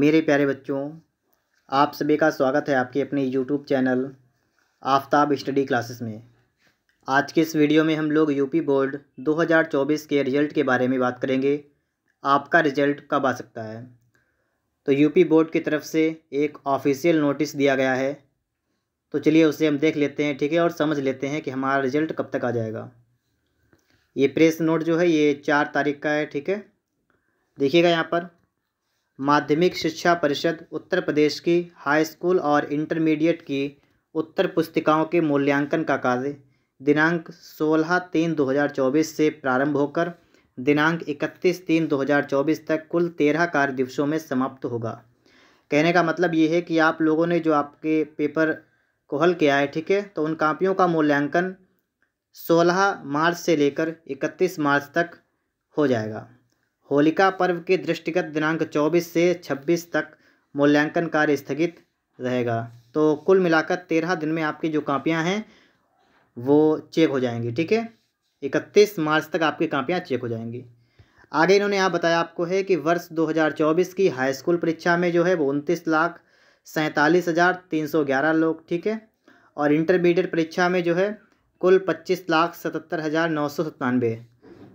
मेरे प्यारे बच्चों आप सभी का स्वागत है आपके अपने YouTube channel Aftab study classes में आज के इस वीडियो में हम लोग यूपी बोर्ड 2024 के रिजल्ट के बारे में बात करेंगे आपका रिजल्ट कब आ सकता है तो यूपी बोर्ड की तरफ से एक ऑफिशियल नोटिस दिया गया है तो चलिए उसे हम देख लेते हैं ठीक है और समझ लेते हैं कि हमारा रिजल्ट कब तक आ जाएगा ये प्रेस नोट जो है ये चार तारीख का है ठीक है देखिएगा यहाँ पर माध्यमिक शिक्षा परिषद उत्तर प्रदेश की हाई स्कूल और इंटरमीडिएट की उत्तर पुस्तिकाओं के मूल्यांकन का कार्य दिनांक 16 तीन 2024 से प्रारंभ होकर दिनांक 31 तीन 2024 तक कुल तेरह कार्य दिवसों में समाप्त होगा कहने का मतलब ये है कि आप लोगों ने जो आपके पेपर को हल किया है ठीक है तो उन कापियों का मूल्यांकन 16 मार्च से लेकर 31 मार्च तक हो जाएगा होलिका पर्व के दृष्टिगत दिनांक 24 से 26 तक मूल्यांकन कार्य स्थगित रहेगा तो कुल मिलाकर तेरह दिन में आपकी जो कापियाँ हैं वो चेक हो जाएंगी ठीक है इकतीस मार्च तक आपकी कापियाँ चेक हो जाएंगी आगे इन्होंने यहाँ आप बताया आपको है कि वर्ष 2024 की हाई स्कूल परीक्षा में जो है वो उनतीस लाख सैंतालीस हज़ार तीन सौ ग्यारह लोग ठीक है और इंटरमीडिएट परीक्षा में जो है कुल पच्चीस लाख सतहत्तर हज़ार नौ सौ सत्तानवे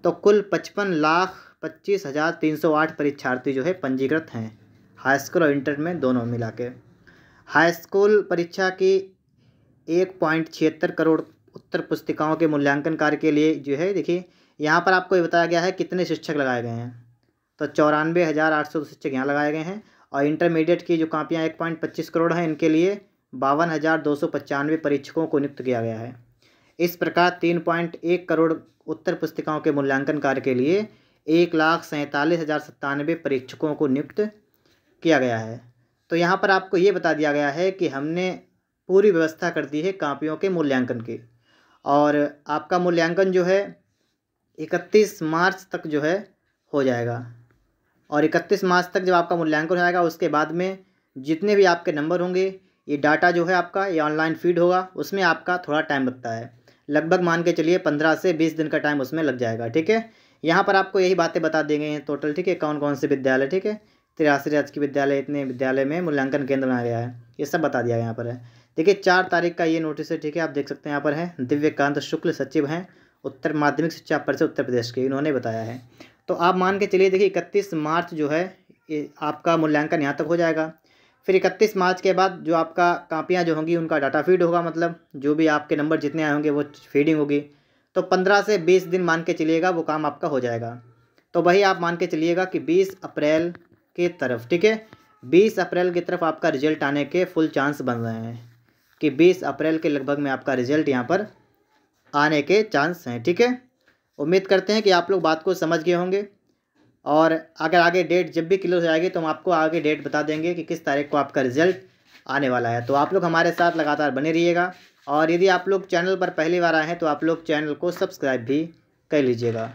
तो कुल पचपन लाख पच्चीस हज़ार तीन सौ आठ परीक्षार्थी जो है पंजीकृत हैं हाई स्कूल और इंटर में दोनों मिला के हाई स्कूल परीक्षा की एक पॉइंट छिहत्तर करोड़ उत्तर पुस्तिकाओं के मूल्यांकन कार्य के लिए जो है देखिए यहाँ पर आपको ये बताया गया है कितने शिक्षक लगाए गए हैं तो चौरानवे हज़ार आठ सौ शिक्षक यहाँ लगाए गए हैं और इंटरमीडिएट की जो कापियाँ एक पॉइंट पच्चीस करोड़ हैं इनके लिए बावन हज़ार दो सौ पचानवे परीक्षकों को नियुक्त किया गया है इस प्रकार तीन पॉइंट एक करोड़ उत्तर पुस्तिकाओं के मूल्यांकन कार्य के लिए एक लाख सैंतालीस हज़ार सत्तानवे परीक्षकों को नियुक्त किया गया है तो यहाँ पर आपको ये बता दिया गया है कि हमने पूरी व्यवस्था कर दी है कापियों के मूल्यांकन की और आपका मूल्यांकन जो है इकतीस मार्च तक जो है हो जाएगा और इकतीस मार्च तक जब आपका मूल्यांकन आएगा उसके बाद में जितने भी आपके नंबर होंगे ये डाटा जो है आपका ये ऑनलाइन फीड होगा उसमें आपका थोड़ा टाइम लगता है लगभग मान के चलिए पंद्रह से बीस दिन का टाइम उसमें लग जाएगा ठीक है यहाँ पर आपको यही बातें बता दी गई हैं टोटल ठीक है कौन कौन से विद्यालय ठीक है तिरासी राजकीय विद्यालय इतने विद्यालय में मूल्यांकन केंद्र बनाया गया है ये सब बता दिया यहाँ पर है देखिए चार तारीख का ये नोटिस है ठीक है आप देख सकते हैं यहाँ पर है दिव्यकांत शुक्ल सचिव हैं उत्तर माध्यमिक शिक्षा परिषद उत्तर प्रदेश के इन्होंने बताया है तो आप मान के चलिए देखिए इकतीस मार्च जो है आपका मूल्यांकन यहाँ तक हो जाएगा फिर इकतीस मार्च के बाद जो आपका कापियाँ जो होंगी उनका डाटा फीड होगा मतलब जो भी आपके नंबर जितने आए होंगे वो फीडिंग होगी तो पंद्रह से बीस दिन मान के चलिएगा वो काम आपका हो जाएगा तो वही आप मान के चलिएगा कि बीस अप्रैल की तरफ ठीक है बीस अप्रैल की तरफ आपका रिजल्ट आने के फुल चांस बन रहे हैं कि बीस अप्रैल के लगभग में आपका रिजल्ट यहाँ पर आने के चांस हैं ठीक है उम्मीद करते हैं कि आप लोग बात को समझ गए होंगे और अगर आगे डेट जब भी क्लोज आएगी तो हम आपको आगे डेट बता देंगे कि किस तारीख को आपका रिजल्ट आने वाला है तो आप लोग हमारे साथ लगातार बने रहिएगा और यदि आप लोग चैनल पर पहली बार आए हैं तो आप लोग चैनल को सब्सक्राइब भी कर लीजिएगा